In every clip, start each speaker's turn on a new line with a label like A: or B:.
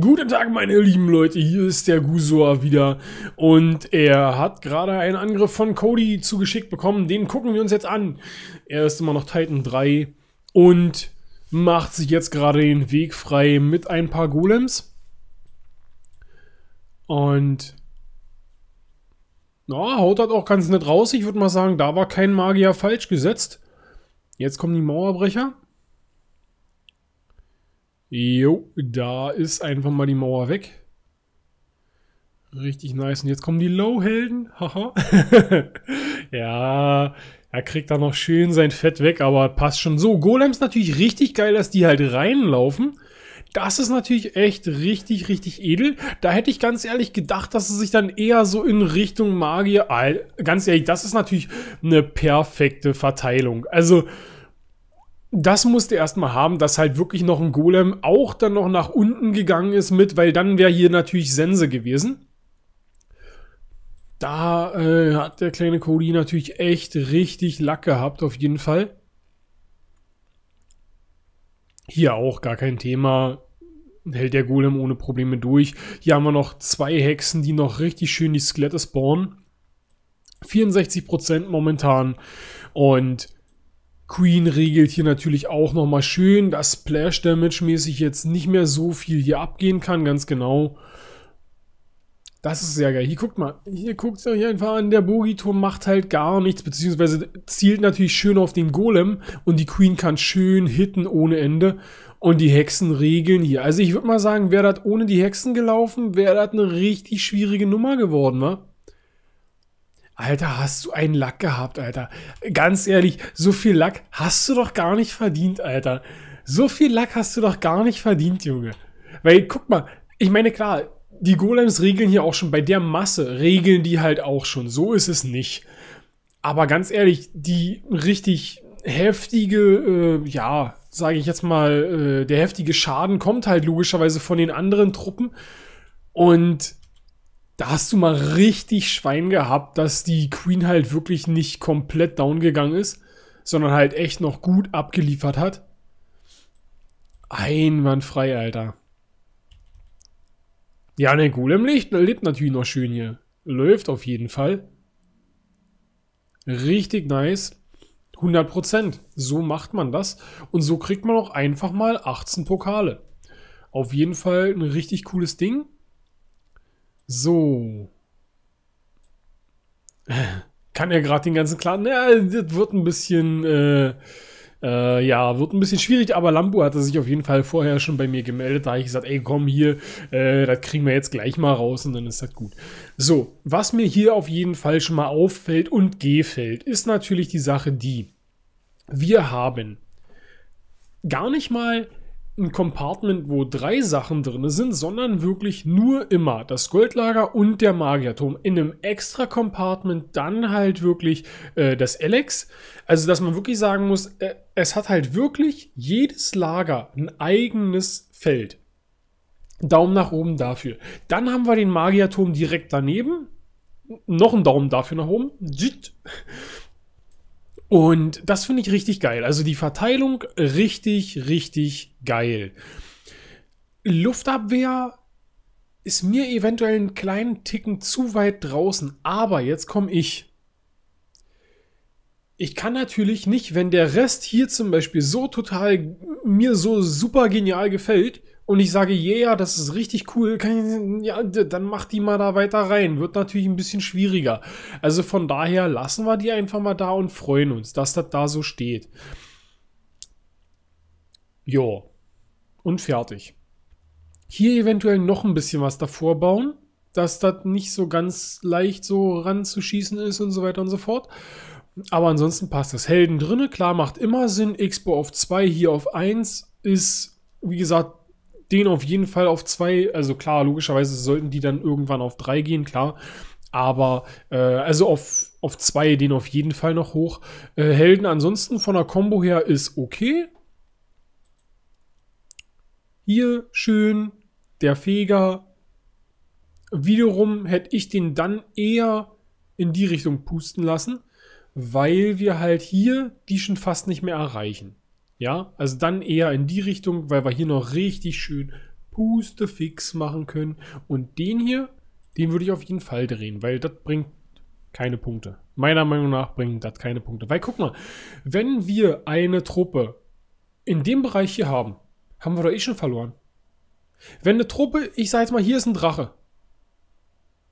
A: Guten Tag, meine lieben Leute, hier ist der Gusor wieder und er hat gerade einen Angriff von Cody zugeschickt bekommen, den gucken wir uns jetzt an. Er ist immer noch Titan 3 und macht sich jetzt gerade den Weg frei mit ein paar Golems. Und na, haut das auch ganz nett raus. Ich würde mal sagen, da war kein Magier falsch gesetzt. Jetzt kommen die Mauerbrecher. Jo, da ist einfach mal die Mauer weg. Richtig nice. Und jetzt kommen die Low-Helden. Haha. ja, er kriegt da noch schön sein Fett weg, aber passt schon so. Golems natürlich richtig geil, dass die halt reinlaufen. Das ist natürlich echt richtig, richtig edel. Da hätte ich ganz ehrlich gedacht, dass es sich dann eher so in Richtung Magier... Ganz ehrlich, das ist natürlich eine perfekte Verteilung. Also das musste erstmal haben, dass halt wirklich noch ein Golem auch dann noch nach unten gegangen ist mit, weil dann wäre hier natürlich Sense gewesen. Da äh, hat der kleine Cody natürlich echt richtig Lack gehabt, auf jeden Fall. Hier auch gar kein Thema. Hält der Golem ohne Probleme durch. Hier haben wir noch zwei Hexen, die noch richtig schön die Skelette spawnen. 64% momentan. Und Queen regelt hier natürlich auch nochmal schön, dass Splash Damage mäßig jetzt nicht mehr so viel hier abgehen kann, ganz genau. Das ist sehr geil. Hier guckt mal, hier guckt es euch einfach an, der Bogiturm macht halt gar nichts, beziehungsweise zielt natürlich schön auf den Golem und die Queen kann schön hitten ohne Ende und die Hexen regeln hier. Also ich würde mal sagen, wäre das ohne die Hexen gelaufen, wäre das eine richtig schwierige Nummer geworden, wa? Alter, hast du einen Lack gehabt, Alter. Ganz ehrlich, so viel Lack hast du doch gar nicht verdient, Alter. So viel Lack hast du doch gar nicht verdient, Junge. Weil, guck mal, ich meine, klar, die Golems regeln hier auch schon, bei der Masse regeln die halt auch schon. So ist es nicht. Aber ganz ehrlich, die richtig heftige, äh, ja, sage ich jetzt mal, äh, der heftige Schaden kommt halt logischerweise von den anderen Truppen. Und da hast du mal richtig Schwein gehabt, dass die Queen halt wirklich nicht komplett down gegangen ist, sondern halt echt noch gut abgeliefert hat. Einwandfrei, Alter. Ja, ne, Golem lebt, lebt natürlich noch schön hier. Läuft auf jeden Fall. Richtig nice. 100%. So macht man das. Und so kriegt man auch einfach mal 18 Pokale. Auf jeden Fall ein richtig cooles Ding. So. Kann er gerade den ganzen Clan? Ja, das wird ein bisschen, äh, äh, ja, wird ein bisschen schwierig, aber Lambo hatte sich auf jeden Fall vorher schon bei mir gemeldet. Da habe ich gesagt, ey, komm hier, äh, das kriegen wir jetzt gleich mal raus und dann ist das gut. So, was mir hier auf jeden Fall schon mal auffällt und gefällt, ist natürlich die Sache, die wir haben gar nicht mal ein Compartment, wo drei Sachen drin sind, sondern wirklich nur immer das Goldlager und der Magierturm. In einem extra Compartment dann halt wirklich äh, das Alex. Also, dass man wirklich sagen muss, äh, es hat halt wirklich jedes Lager ein eigenes Feld. Daumen nach oben dafür. Dann haben wir den Magierturm direkt daneben. Noch ein Daumen dafür nach oben. Und das finde ich richtig geil. Also die Verteilung richtig, richtig geil. Luftabwehr ist mir eventuell einen kleinen Ticken zu weit draußen. Aber jetzt komme ich. Ich kann natürlich nicht, wenn der Rest hier zum Beispiel so total mir so super genial gefällt, und ich sage, ja, yeah, das ist richtig cool, ich, ja, dann mach die mal da weiter rein. Wird natürlich ein bisschen schwieriger. Also von daher lassen wir die einfach mal da und freuen uns, dass das da so steht. Jo. Und fertig. Hier eventuell noch ein bisschen was davor bauen, dass das nicht so ganz leicht so ranzuschießen ist und so weiter und so fort. Aber ansonsten passt das. Helden drinne, klar, macht immer Sinn. Expo auf 2, hier auf 1 ist, wie gesagt, den auf jeden Fall auf zwei, also klar, logischerweise sollten die dann irgendwann auf drei gehen, klar. Aber äh, also auf, auf zwei den auf jeden Fall noch hoch. Äh, Helden ansonsten von der Combo her ist okay. Hier schön der Feger. Wiederum hätte ich den dann eher in die Richtung pusten lassen, weil wir halt hier die schon fast nicht mehr erreichen. Ja, also dann eher in die Richtung, weil wir hier noch richtig schön Pustefix machen können. Und den hier, den würde ich auf jeden Fall drehen, weil das bringt keine Punkte. Meiner Meinung nach bringt das keine Punkte. Weil guck mal, wenn wir eine Truppe in dem Bereich hier haben, haben wir doch eh schon verloren. Wenn eine Truppe, ich sage jetzt mal, hier ist ein Drache.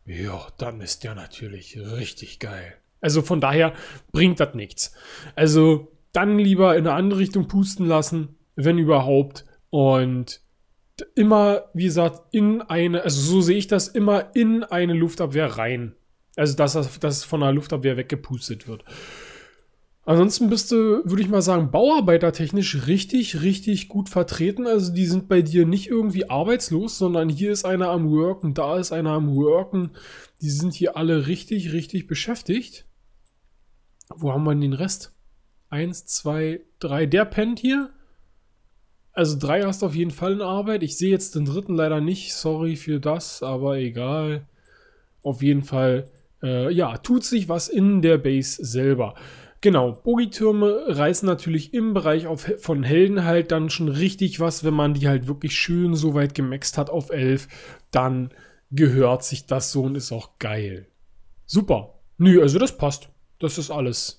A: Ja, dann ist der natürlich richtig geil. Also von daher bringt das nichts. Also dann lieber in eine andere Richtung pusten lassen, wenn überhaupt. Und immer, wie gesagt, in eine, also so sehe ich das, immer in eine Luftabwehr rein. Also, dass, dass es von der Luftabwehr weggepustet wird. Ansonsten bist du, würde ich mal sagen, Bauarbeitertechnisch richtig, richtig gut vertreten. Also die sind bei dir nicht irgendwie arbeitslos, sondern hier ist einer am Worken, da ist einer am Worken. Die sind hier alle richtig, richtig beschäftigt. Wo haben wir denn den Rest? Eins, zwei, drei. Der pennt hier. Also drei hast du auf jeden Fall in Arbeit. Ich sehe jetzt den dritten leider nicht. Sorry für das, aber egal. Auf jeden Fall, äh, ja, tut sich was in der Base selber. Genau, Bogitürme reißen natürlich im Bereich auf, von Helden halt dann schon richtig was, wenn man die halt wirklich schön so weit gemaxt hat auf 11, dann gehört sich das so und ist auch geil. Super. Nö, also das passt. Das ist alles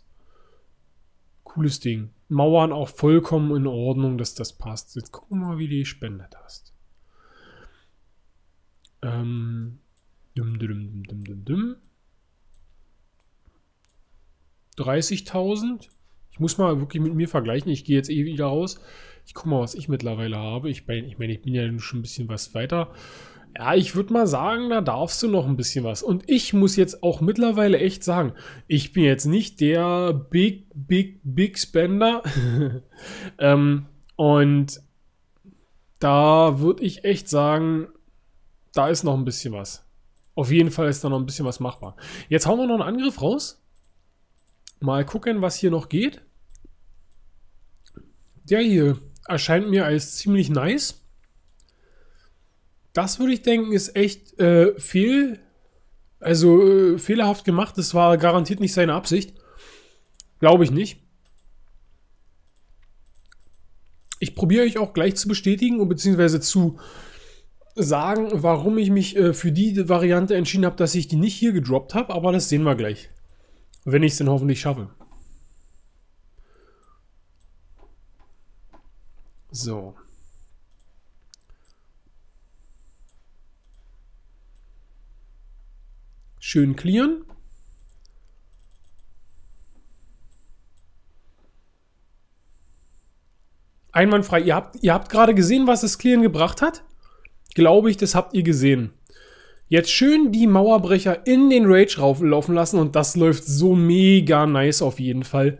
A: cooles Ding. Mauern auch vollkommen in Ordnung, dass das passt. Jetzt gucken wir mal, wie du gespendet hast. Ähm, dum, dum, dum, dum, dum, 30.000. Ich muss mal wirklich mit mir vergleichen. Ich gehe jetzt eh wieder raus. Ich gucke mal, was ich mittlerweile habe. Ich, bin, ich meine, ich bin ja schon ein bisschen was weiter. Ja, ich würde mal sagen, da darfst du noch ein bisschen was. Und ich muss jetzt auch mittlerweile echt sagen, ich bin jetzt nicht der Big, Big, Big Spender. ähm, und da würde ich echt sagen, da ist noch ein bisschen was. Auf jeden Fall ist da noch ein bisschen was machbar. Jetzt hauen wir noch einen Angriff raus. Mal gucken, was hier noch geht. Der hier erscheint mir als ziemlich nice. Das würde ich denken, ist echt äh, viel, also äh, fehlerhaft gemacht. Das war garantiert nicht seine Absicht. Glaube ich nicht. Ich probiere euch auch gleich zu bestätigen und beziehungsweise zu sagen, warum ich mich äh, für die Variante entschieden habe, dass ich die nicht hier gedroppt habe, aber das sehen wir gleich. Wenn ich es denn hoffentlich schaffe. So. schön clearen. Einwandfrei. Ihr habt, ihr habt gerade gesehen, was das Clearen gebracht hat. Glaube ich, das habt ihr gesehen. Jetzt schön die Mauerbrecher in den Rage rauflaufen lassen und das läuft so mega nice auf jeden Fall.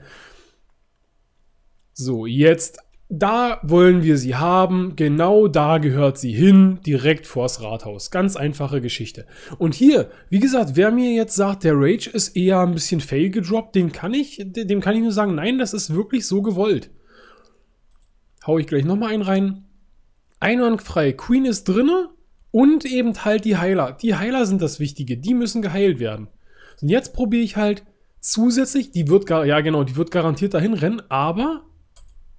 A: So, jetzt da wollen wir sie haben, genau da gehört sie hin, direkt vors Rathaus. Ganz einfache Geschichte. Und hier, wie gesagt, wer mir jetzt sagt, der Rage ist eher ein bisschen fail gedroppt, den kann ich, dem kann ich nur sagen, nein, das ist wirklich so gewollt. Hau ich gleich nochmal einen rein. Einwandfrei, Queen ist drinne und eben halt die Heiler. Die Heiler sind das Wichtige, die müssen geheilt werden. Und jetzt probiere ich halt zusätzlich, die wird, gar, ja genau, die wird garantiert dahin rennen, aber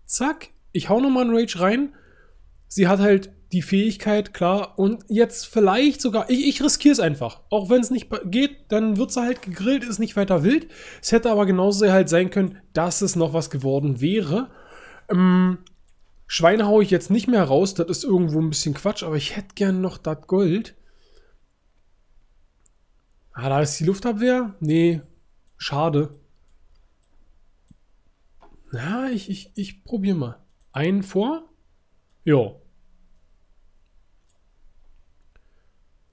A: zack, ich hau nochmal einen Rage rein. Sie hat halt die Fähigkeit, klar. Und jetzt vielleicht sogar, ich, ich riskiere es einfach. Auch wenn es nicht geht, dann wird sie halt gegrillt, ist nicht weiter wild. Es hätte aber genauso halt sein können, dass es noch was geworden wäre. Ähm, Schweine haue ich jetzt nicht mehr raus, das ist irgendwo ein bisschen Quatsch, aber ich hätte gern noch das Gold. Ah, da ist die Luftabwehr? Nee, schade. Na, ich, ich, ich probiere mal einen vor. Jo.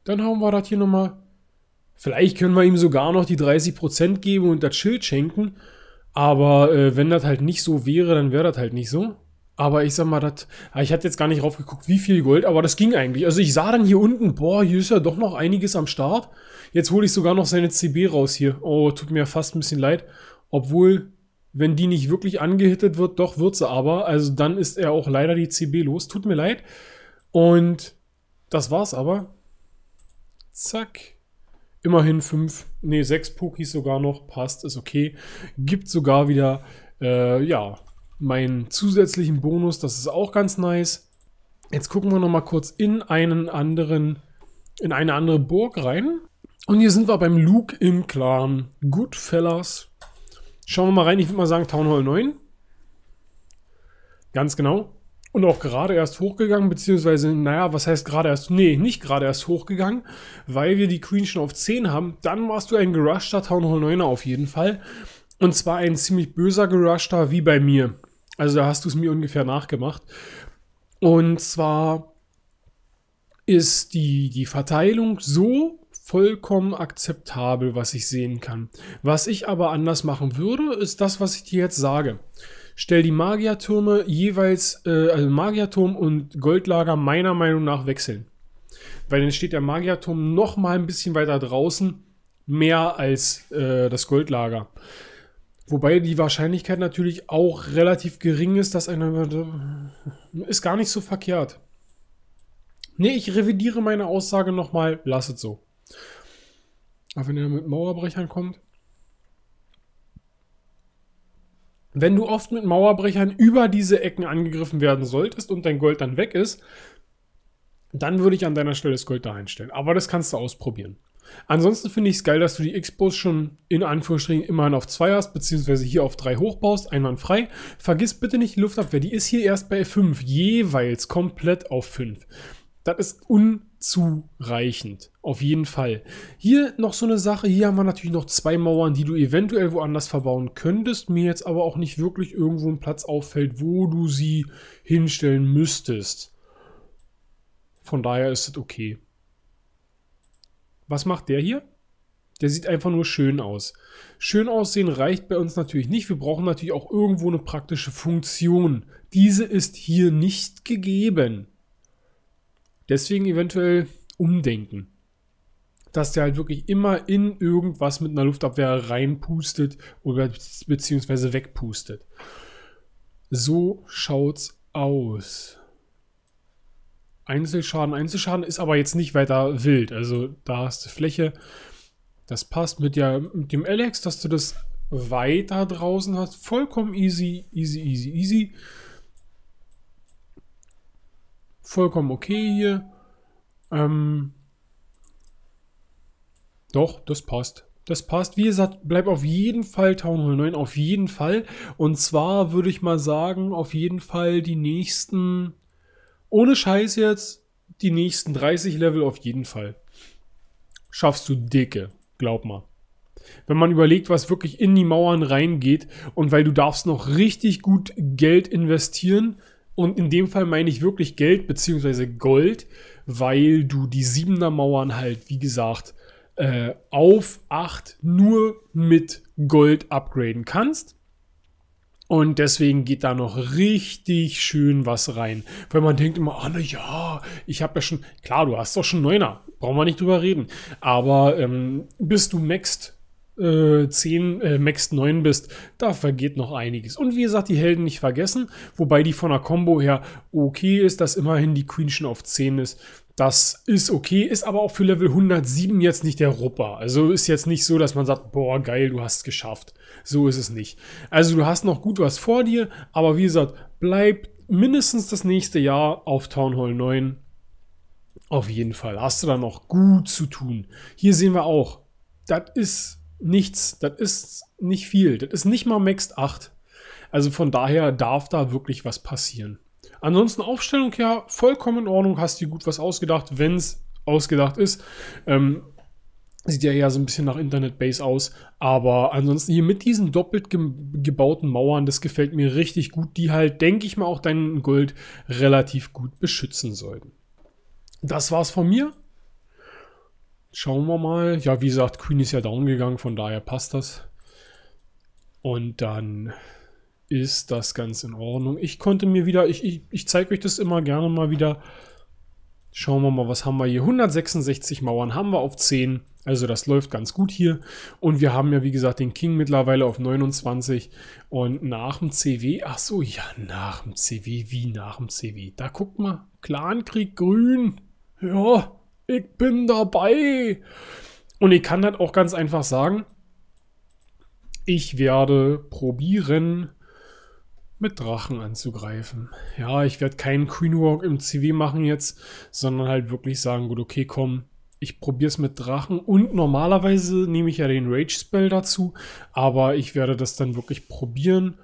A: Dann haben wir das hier nochmal. Vielleicht können wir ihm sogar noch die 30% geben und das Schild schenken. Aber äh, wenn das halt nicht so wäre, dann wäre das halt nicht so. Aber ich sag mal, das, ah, ich hatte jetzt gar nicht drauf geguckt, wie viel Gold, aber das ging eigentlich. Also ich sah dann hier unten, boah, hier ist ja doch noch einiges am Start. Jetzt hole ich sogar noch seine CB raus hier. Oh, tut mir fast ein bisschen leid. Obwohl, wenn die nicht wirklich angehittet wird, doch wird sie aber. Also dann ist er auch leider die CB los. Tut mir leid. Und das war's aber. Zack. Immerhin fünf, nee, sechs Pokis sogar noch. Passt, ist okay. Gibt sogar wieder, äh, ja, meinen zusätzlichen Bonus. Das ist auch ganz nice. Jetzt gucken wir nochmal kurz in einen anderen, in eine andere Burg rein. Und hier sind wir beim Luke im Clan. Goodfellas Schauen wir mal rein. Ich würde mal sagen Town Hall 9. Ganz genau. Und auch gerade erst hochgegangen, beziehungsweise, naja, was heißt gerade erst? Nee, nicht gerade erst hochgegangen, weil wir die Queen schon auf 10 haben. Dann warst du ein gerushter Town Hall 9er auf jeden Fall. Und zwar ein ziemlich böser gerushter, wie bei mir. Also da hast du es mir ungefähr nachgemacht. Und zwar ist die, die Verteilung so, vollkommen akzeptabel, was ich sehen kann. Was ich aber anders machen würde, ist das, was ich dir jetzt sage. Stell die Magiertürme jeweils, äh, also Magierturm und Goldlager meiner Meinung nach wechseln. Weil dann steht der Magierturm noch mal ein bisschen weiter draußen, mehr als äh, das Goldlager. Wobei die Wahrscheinlichkeit natürlich auch relativ gering ist, dass einer... Ist gar nicht so verkehrt. Nee, ich revidiere meine Aussage nochmal. Lass es so. Aber wenn er mit Mauerbrechern kommt. Wenn du oft mit Mauerbrechern über diese Ecken angegriffen werden solltest und dein Gold dann weg ist, dann würde ich an deiner Stelle das Gold da einstellen. Aber das kannst du ausprobieren. Ansonsten finde ich es geil, dass du die Expos schon in Anführungsstrichen immerhin auf 2 hast, beziehungsweise hier auf 3 hochbaust, einwandfrei. Vergiss bitte nicht die Luftabwehr, die ist hier erst bei 5, jeweils komplett auf 5. Das ist un zureichend. Auf jeden Fall. Hier noch so eine Sache. Hier haben wir natürlich noch zwei Mauern, die du eventuell woanders verbauen könntest. Mir jetzt aber auch nicht wirklich irgendwo ein Platz auffällt, wo du sie hinstellen müsstest. Von daher ist es okay. Was macht der hier? Der sieht einfach nur schön aus. Schön aussehen reicht bei uns natürlich nicht. Wir brauchen natürlich auch irgendwo eine praktische Funktion. Diese ist hier nicht gegeben. Deswegen eventuell umdenken. Dass der halt wirklich immer in irgendwas mit einer Luftabwehr reinpustet oder beziehungsweise wegpustet. So schaut's aus. Einzelschaden. Einzelschaden ist aber jetzt nicht weiter wild. Also da hast du Fläche. Das passt mit, der, mit dem Alex, dass du das weiter draußen hast. Vollkommen easy, easy, easy, easy vollkommen okay hier. Ähm, doch, das passt. Das passt. Wie gesagt, bleib auf jeden Fall Town Hall 9, auf jeden Fall. Und zwar würde ich mal sagen, auf jeden Fall die nächsten, ohne Scheiß jetzt, die nächsten 30 Level auf jeden Fall. Schaffst du dicke, glaub mal. Wenn man überlegt, was wirklich in die Mauern reingeht und weil du darfst noch richtig gut Geld investieren, und in dem Fall meine ich wirklich Geld bzw. Gold, weil du die Siebener Mauern halt, wie gesagt, äh, auf 8 nur mit Gold upgraden kannst. Und deswegen geht da noch richtig schön was rein. Weil man denkt immer, ah, na ja, ich habe ja schon, klar, du hast doch schon Neuner, brauchen wir nicht drüber reden. Aber ähm, bis du maxed, 10, äh, äh, Max 9 bist, da vergeht noch einiges. Und wie gesagt, die Helden nicht vergessen, wobei die von der Combo her okay ist, dass immerhin die Queen schon auf 10 ist. Das ist okay, ist aber auch für Level 107 jetzt nicht der Rupper. Also ist jetzt nicht so, dass man sagt, boah, geil, du hast es geschafft. So ist es nicht. Also du hast noch gut was vor dir, aber wie gesagt, bleib mindestens das nächste Jahr auf Town Hall 9. Auf jeden Fall hast du da noch gut zu tun. Hier sehen wir auch, das ist nichts. Das ist nicht viel. Das ist nicht mal Max 8. Also von daher darf da wirklich was passieren. Ansonsten Aufstellung ja vollkommen in Ordnung. Hast du gut was ausgedacht, wenn es ausgedacht ist. Ähm, sieht ja eher so ein bisschen nach Internet-Base aus. Aber ansonsten hier mit diesen doppelt ge gebauten Mauern, das gefällt mir richtig gut, die halt, denke ich mal, auch deinen Gold relativ gut beschützen sollten. Das war's von mir. Schauen wir mal. Ja, wie gesagt, Queen ist ja down gegangen, von daher passt das. Und dann ist das ganz in Ordnung. Ich konnte mir wieder, ich, ich, ich zeige euch das immer gerne mal wieder. Schauen wir mal, was haben wir hier? 166 Mauern haben wir auf 10. Also das läuft ganz gut hier. Und wir haben ja, wie gesagt, den King mittlerweile auf 29. Und nach dem CW, ach so, ja, nach dem CW, wie nach dem CW? Da guckt mal, Clankrieg grün. Ja, ich bin dabei. Und ich kann das halt auch ganz einfach sagen. Ich werde probieren, mit Drachen anzugreifen. Ja, ich werde keinen Queenwalk im CW machen jetzt, sondern halt wirklich sagen, gut, okay, komm, ich probiere es mit Drachen. Und normalerweise nehme ich ja den Rage-Spell dazu, aber ich werde das dann wirklich probieren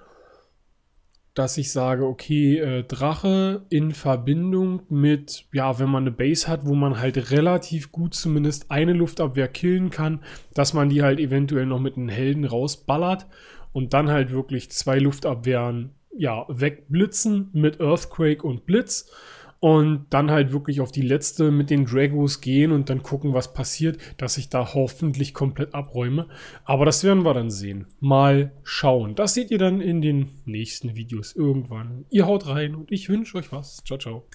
A: dass ich sage, okay, äh, Drache in Verbindung mit, ja, wenn man eine Base hat, wo man halt relativ gut zumindest eine Luftabwehr killen kann, dass man die halt eventuell noch mit einem Helden rausballert und dann halt wirklich zwei Luftabwehren, ja, wegblitzen mit Earthquake und Blitz und dann halt wirklich auf die letzte mit den Dragos gehen und dann gucken, was passiert, dass ich da hoffentlich komplett abräume. Aber das werden wir dann sehen. Mal schauen. Das seht ihr dann in den nächsten Videos irgendwann. Ihr haut rein und ich wünsche euch was. Ciao, ciao.